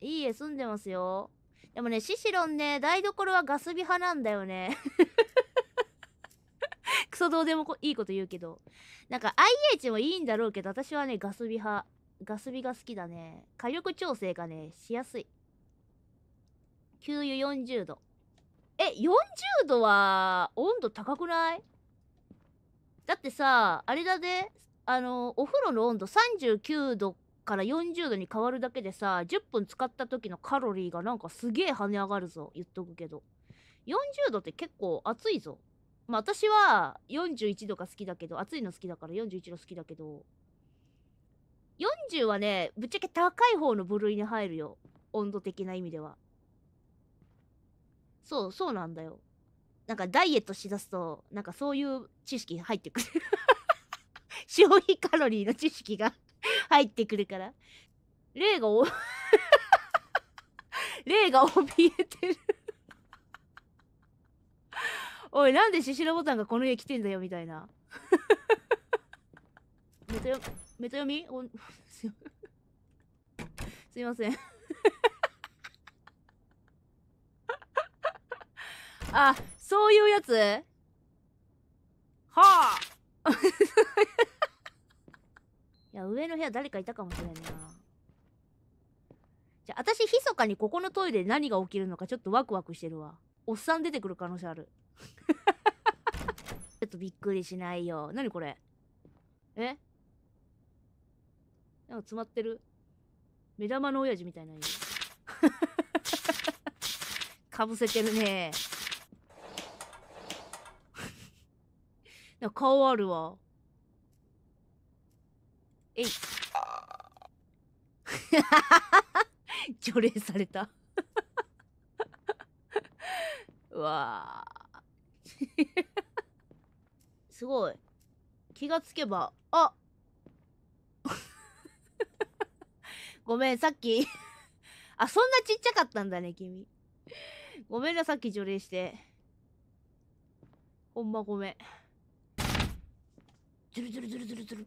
いい家住んでますよ。でもね、シシロンね、台所はガス火派なんだよね。クソどうでもいいこと言うけど。なんか IH もいいんだろうけど、私はね、ガス火派。ガス火が好きだね。火力調整がね、しやすい。給油40度。え、40度は温度高くないだってさ、あれだね。あの、お風呂の温度39度から40度に変わるだけでさ、10分使った時のカロリーがなんかすげえ跳ね上がるぞ。言っとくけど。40度って結構暑いぞ。まあ私は41度が好きだけど、暑いの好きだから41度好きだけど、40はね、ぶっちゃけ高い方の部類に入るよ。温度的な意味では。そう、そうなんだよ。なんかダイエットしだすと、なんかそういう知識入ってくる 消費カロリーの知識が入ってくるから霊が 霊が怯えてるおいなんでししロボタンがこの家来てんだよみたいなメタ読メ読みおすいませんあそういうやつはあ 上の部屋誰かいたかもしれいな。じゃあ、私、密かにここのトイレで何が起きるのかちょっとワクワクしてるわ。おっさん出てくる可能性ある。ちょっとびっくりしないよ。なにこれえなんか詰まってる目玉の親父みたいな かぶせてるね顔あるわえい 除霊されたわあすごい気がつけばあごめんさっきあそんなちっちゃかったんだね君ごめんなさっき除霊してほんまごめんズルズルズルズルズル